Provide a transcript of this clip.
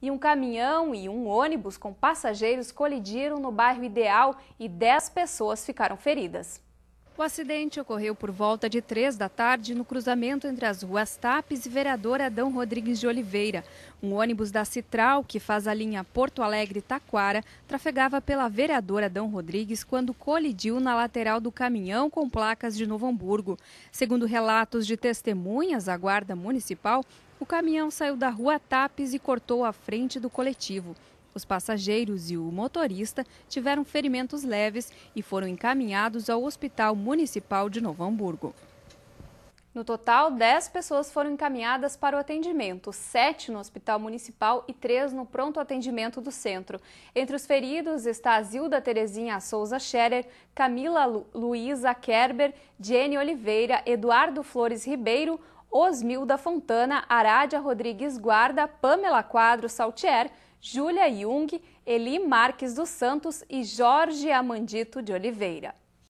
E um caminhão e um ônibus com passageiros colidiram no bairro Ideal e 10 pessoas ficaram feridas. O acidente ocorreu por volta de três da tarde no cruzamento entre as ruas Tapes e Vereador Adão Rodrigues de Oliveira. Um ônibus da Citral, que faz a linha Porto Alegre-Taquara, trafegava pela Vereador Adão Rodrigues quando colidiu na lateral do caminhão com placas de Novo Hamburgo. Segundo relatos de testemunhas, a Guarda Municipal o caminhão saiu da rua Tapes e cortou a frente do coletivo. Os passageiros e o motorista tiveram ferimentos leves e foram encaminhados ao Hospital Municipal de Novo Hamburgo. No total, 10 pessoas foram encaminhadas para o atendimento, 7 no Hospital Municipal e 3 no Pronto Atendimento do Centro. Entre os feridos está a Zilda Terezinha Souza Scherer, Camila Lu Luísa Kerber, Jenny Oliveira, Eduardo Flores Ribeiro, Osmilda Fontana, Arádia Rodrigues Guarda, Pamela Quadro Saltier, Júlia Jung, Eli Marques dos Santos e Jorge Amandito de Oliveira.